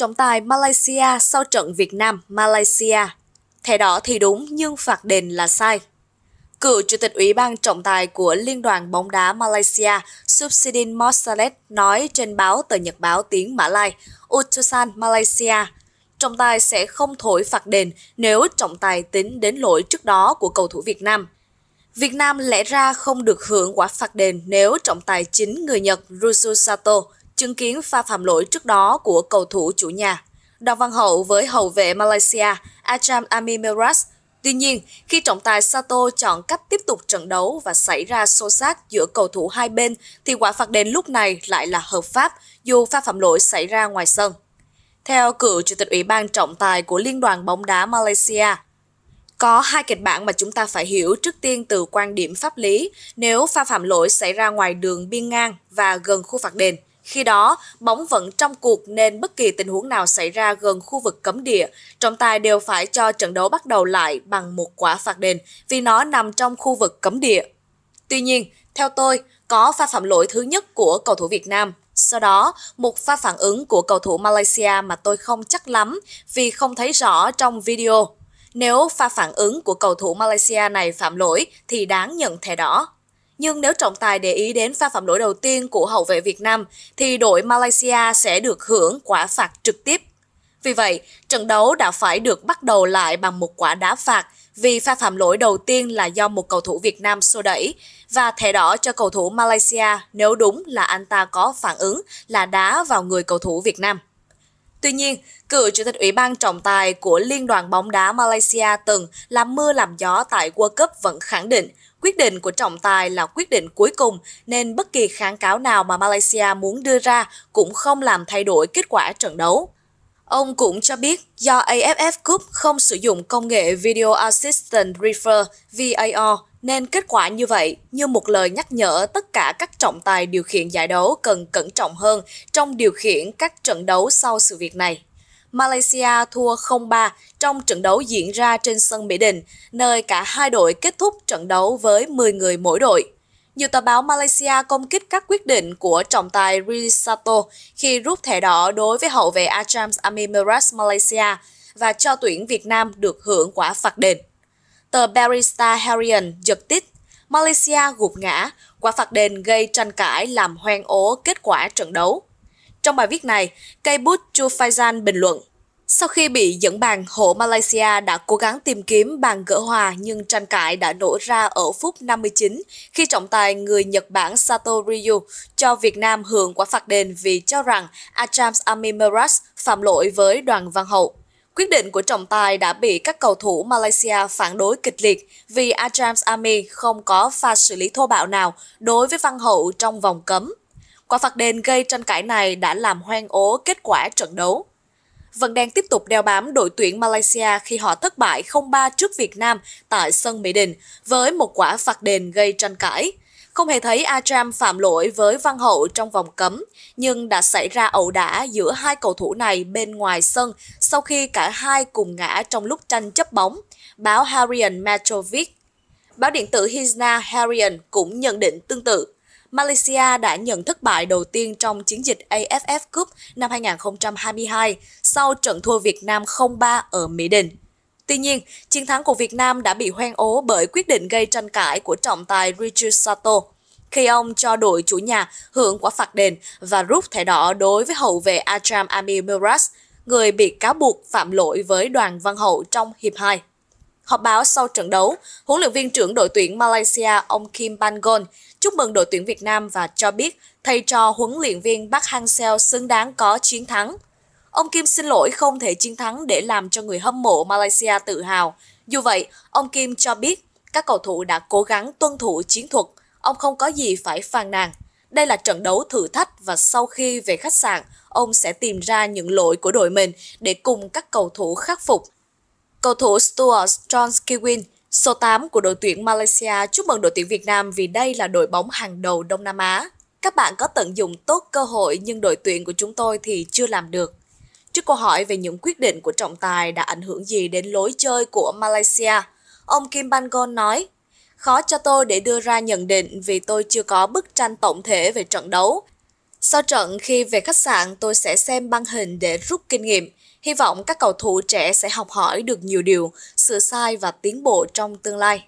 trọng tài Malaysia sau trận Việt Nam Malaysia. Thẻ đỏ thì đúng nhưng phạt đền là sai. Cựu Chủ tịch Ủy ban trọng tài của Liên đoàn bóng đá Malaysia Subsidin Mosalet nói trên báo tờ Nhật báo tiếng Mã Lai Utusan Malaysia trọng tài sẽ không thổi phạt đền nếu trọng tài tính đến lỗi trước đó của cầu thủ Việt Nam. Việt Nam lẽ ra không được hưởng quả phạt đền nếu trọng tài chính người Nhật Rusu Sato chứng kiến pha phạm lỗi trước đó của cầu thủ chủ nhà. Đoàn Văn Hậu với hậu vệ Malaysia Ajam Amimiras. Tuy nhiên, khi trọng tài Sato chọn cách tiếp tục trận đấu và xảy ra xô xát giữa cầu thủ hai bên thì quả phạt đền lúc này lại là hợp pháp dù pha phạm lỗi xảy ra ngoài sân. Theo cựu chủ tịch Ủy ban trọng tài của Liên đoàn bóng đá Malaysia, có hai kịch bản mà chúng ta phải hiểu trước tiên từ quan điểm pháp lý nếu pha phạm lỗi xảy ra ngoài đường biên ngang và gần khu phạt đền – khi đó, bóng vẫn trong cuộc nên bất kỳ tình huống nào xảy ra gần khu vực cấm địa, trọng tài đều phải cho trận đấu bắt đầu lại bằng một quả phạt đền vì nó nằm trong khu vực cấm địa. Tuy nhiên, theo tôi, có pha phạm lỗi thứ nhất của cầu thủ Việt Nam, sau đó một pha phản ứng của cầu thủ Malaysia mà tôi không chắc lắm vì không thấy rõ trong video. Nếu pha phản ứng của cầu thủ Malaysia này phạm lỗi thì đáng nhận thẻ đỏ. Nhưng nếu trọng tài để ý đến pha phạm lỗi đầu tiên của hậu vệ Việt Nam, thì đội Malaysia sẽ được hưởng quả phạt trực tiếp. Vì vậy, trận đấu đã phải được bắt đầu lại bằng một quả đá phạt vì pha phạm lỗi đầu tiên là do một cầu thủ Việt Nam xô đẩy và thẻ đỏ cho cầu thủ Malaysia nếu đúng là anh ta có phản ứng là đá vào người cầu thủ Việt Nam. Tuy nhiên, cựu chủ tịch Ủy ban trọng tài của Liên đoàn bóng đá Malaysia từng làm mưa làm gió tại World Cup vẫn khẳng định quyết định của trọng tài là quyết định cuối cùng nên bất kỳ kháng cáo nào mà Malaysia muốn đưa ra cũng không làm thay đổi kết quả trận đấu. Ông cũng cho biết do AFF Cup không sử dụng công nghệ Video Assistant Refer VAR nên kết quả như vậy như một lời nhắc nhở tất cả các trọng tài điều khiển giải đấu cần cẩn trọng hơn trong điều khiển các trận đấu sau sự việc này. Malaysia thua 0-3 trong trận đấu diễn ra trên sân Mỹ Đình, nơi cả hai đội kết thúc trận đấu với 10 người mỗi đội. Nhiều tờ báo Malaysia công kích các quyết định của trọng tài Risato khi rút thẻ đỏ đối với hậu vệ Ajams Amir Malaysia và cho tuyển Việt Nam được hưởng quả phạt đền tờ Barista Harian giật tít, Malaysia gục ngã, quả phạt đền gây tranh cãi làm hoang ố kết quả trận đấu. Trong bài viết này, cây bút Kaibut Chufaizan bình luận, sau khi bị dẫn bàn, hộ Malaysia đã cố gắng tìm kiếm bàn gỡ hòa nhưng tranh cãi đã nổ ra ở phút 59 khi trọng tài người Nhật Bản Sato Ryu cho Việt Nam hưởng quả phạt đền vì cho rằng Achams Amimeras phạm lỗi với đoàn văn hậu. Quyết định của trọng tài đã bị các cầu thủ Malaysia phản đối kịch liệt vì Ajams Ami không có pha xử lý thô bạo nào đối với Văn Hậu trong vòng cấm. Quả phạt đền gây tranh cãi này đã làm hoang ố kết quả trận đấu. Vẫn đang tiếp tục đeo bám đội tuyển Malaysia khi họ thất bại 0-3 trước Việt Nam tại sân Mỹ Đình với một quả phạt đền gây tranh cãi. Không hề thấy Aram phạm lỗi với Văn Hậu trong vòng cấm, nhưng đã xảy ra ẩu đả giữa hai cầu thủ này bên ngoài sân sau khi cả hai cùng ngã trong lúc tranh chấp bóng, báo Harian Metrovic. Báo điện tử Hisna Harian cũng nhận định tương tự. Malaysia đã nhận thất bại đầu tiên trong chiến dịch AFF Cup năm 2022 sau trận thua Việt Nam 0-3 ở Mỹ Đình. Tuy nhiên, chiến thắng của Việt Nam đã bị hoen ố bởi quyết định gây tranh cãi của trọng tài Richard Sato khi ông cho đội chủ nhà hưởng quả phạt đền và rút thẻ đỏ đối với hậu vệ Acham Amir Miras, người bị cáo buộc phạm lỗi với đoàn văn hậu trong hiệp 2. Họp báo sau trận đấu, huấn luyện viên trưởng đội tuyển Malaysia ông Kim Bangon chúc mừng đội tuyển Việt Nam và cho biết thầy trò huấn luyện viên Park Hang-seo xứng đáng có chiến thắng Ông Kim xin lỗi không thể chiến thắng để làm cho người hâm mộ Malaysia tự hào. Dù vậy, ông Kim cho biết các cầu thủ đã cố gắng tuân thủ chiến thuật, ông không có gì phải phàn nàn. Đây là trận đấu thử thách và sau khi về khách sạn, ông sẽ tìm ra những lỗi của đội mình để cùng các cầu thủ khắc phục. Cầu thủ Stuart John Kiwin, số 8 của đội tuyển Malaysia chúc mừng đội tuyển Việt Nam vì đây là đội bóng hàng đầu Đông Nam Á. Các bạn có tận dụng tốt cơ hội nhưng đội tuyển của chúng tôi thì chưa làm được. Trước câu hỏi về những quyết định của trọng tài đã ảnh hưởng gì đến lối chơi của Malaysia, ông Kim Bangon nói, khó cho tôi để đưa ra nhận định vì tôi chưa có bức tranh tổng thể về trận đấu. Sau trận khi về khách sạn tôi sẽ xem băng hình để rút kinh nghiệm. Hy vọng các cầu thủ trẻ sẽ học hỏi được nhiều điều, sửa sai và tiến bộ trong tương lai.